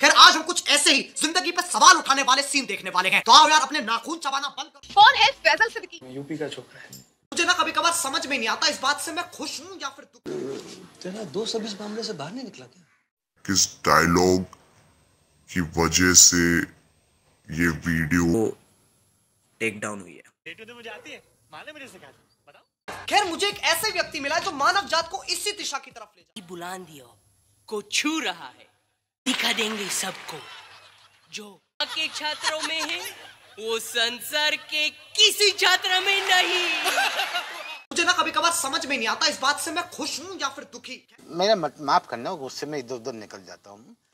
खैर आज हम कुछ ऐसे ही जिंदगी पर सवाल उठाने वाले सीन देखने वाले हैं तो आओ यार अपने नाखून चबाना बंद कर कौन है फैजल सिद्दीकी यूपी का छोकरा है मुझे ना कभी कभार समझ में नहीं आता इस बात से मैं खुश हूँ या फिर तेरा दो सब इस मामले से बाहर नहीं निकला क्या किस डायलॉग की वजह से ये वीडियो टेक डाउन हुई है खैर मुझे एक ऐसे व्यक्ति मिला जो मानव जात को इसी दिशा की तरफ ले जाए बुलंदियों को छू रहा है दिखा देंगे सबको जो के छात्रों में है वो संसार के किसी छात्र में नहीं मुझे ना कभी कभार समझ में नहीं आता इस बात से मैं खुश हूँ या फिर दुखी मेरा माफ करना गुस्से में इधर उधर निकल जाता हूँ